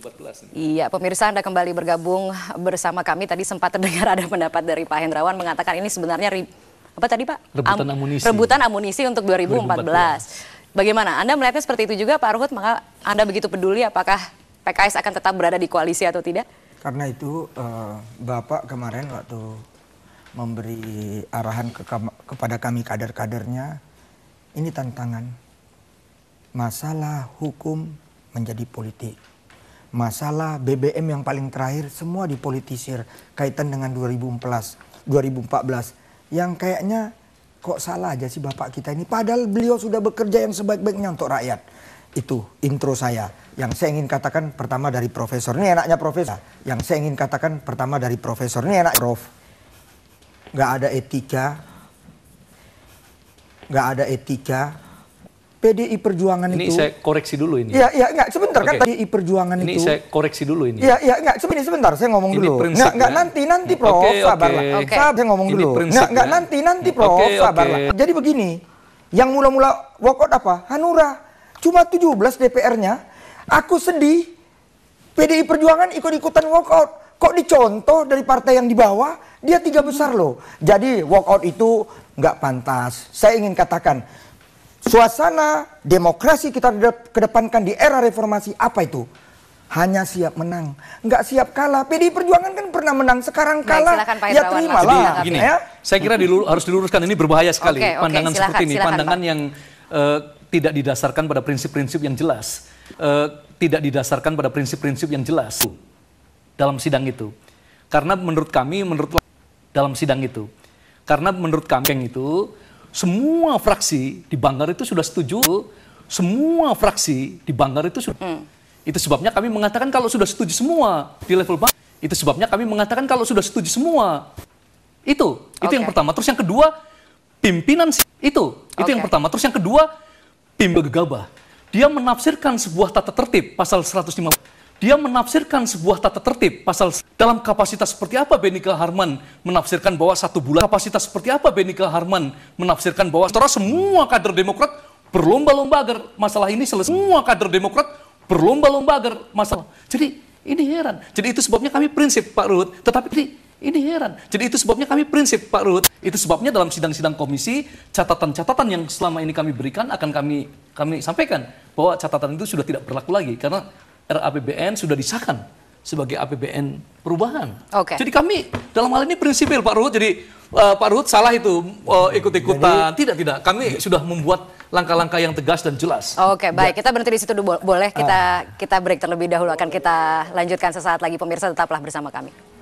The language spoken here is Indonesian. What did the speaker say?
2014. Iya, pemirsa Anda kembali bergabung bersama kami. Tadi sempat terdengar ada pendapat dari Pak Hendrawan mengatakan ini sebenarnya ri, apa tadi Pak? Rebutan Am, amunisi. Rebutan amunisi untuk 2014. 2014. Bagaimana? Anda melihatnya seperti itu juga Pak Ruhut, maka Anda begitu peduli apakah PKS akan tetap berada di koalisi atau tidak? Karena itu uh, Bapak kemarin waktu memberi arahan ke, kepada kami kader-kadernya, ini tantangan masalah hukum menjadi politik masalah BBM yang paling terakhir semua dipolitisir kaitan dengan 2014 2014 yang kayaknya kok salah aja sih bapak kita ini padahal beliau sudah bekerja yang sebaik-baiknya untuk rakyat itu intro saya yang saya ingin katakan pertama dari profesor ini enaknya profesor yang saya ingin katakan pertama dari profesor ini enak prof nggak ada etika nggak ada etika PDI Perjuangan ini itu. Ini saya koreksi dulu ini. Iya, iya, enggak sebentar okay. kan PDI Perjuangan ini itu. Ini saya koreksi dulu ini. Iya, iya, enggak sebentar, sebentar saya ngomong ini dulu. Enggak, enggak ya. nanti nanti Prof, okay, sabarlah. Okay. Sabar saya ngomong ini dulu. Enggak, enggak ya. nanti nanti Prof, okay, sabarlah. Jadi begini, yang mula-mula walkout apa? Hanura. Cuma 17 DPR-nya. Aku sedih. PDI Perjuangan ikut-ikutan walkout kok dicontoh dari partai yang di bawah dia tiga besar loh jadi walkout itu nggak pantas saya ingin katakan suasana demokrasi kita kedepankan di era reformasi apa itu? Hanya siap menang, nggak siap kalah. PDI Perjuangan kan pernah menang, sekarang kalah. Baik, ya terima lah. Gini, ya. Saya kira dilur, harus diluruskan ini berbahaya sekali okay, okay, pandangan silakan, seperti ini, silakan, pandangan Pak. yang uh, tidak didasarkan pada prinsip-prinsip yang jelas, uh, tidak didasarkan pada prinsip-prinsip yang jelas dalam sidang itu. Karena menurut kami, menurut dalam sidang itu, karena menurut kami yang itu semua fraksi di Banggar itu sudah setuju. Semua fraksi di Banggar itu sudah. Hmm. Itu sebabnya kami mengatakan kalau sudah setuju semua di level Banggar. Itu sebabnya kami mengatakan kalau sudah setuju semua. Itu, itu yang pertama. Terus yang kedua, pimpinan itu. Itu okay. yang pertama. Terus yang kedua, pimpin gegabah. Dia menafsirkan sebuah tata tertib pasal 150 dia menafsirkan sebuah tata tertib pasal dalam kapasitas seperti apa Benika Harman menafsirkan bahwa satu bulan kapasitas seperti apa Benika Harman menafsirkan bahwa setelah semua kader Demokrat berlomba-lomba agar masalah ini selesai semua kader Demokrat berlomba-lomba agar masalah jadi ini heran jadi itu sebabnya kami prinsip Pak Ruhut tetapi ini, ini heran jadi itu sebabnya kami prinsip Pak Ruhut itu sebabnya dalam sidang-sidang komisi catatan-catatan yang selama ini kami berikan akan kami kami sampaikan bahwa catatan itu sudah tidak berlaku lagi karena RAPBN sudah disahkan sebagai APBN perubahan. Okay. Jadi kami dalam hal ini prinsipil Pak Ruhut. Jadi uh, Pak Ruhut salah itu uh, ikut-ikutan. Tidak tidak. Kami sudah membuat langkah-langkah yang tegas dan jelas. Oke, okay, baik. Kita berhenti di situ dulu boleh kita ah. kita break terlebih dahulu akan kita lanjutkan sesaat lagi pemirsa tetaplah bersama kami.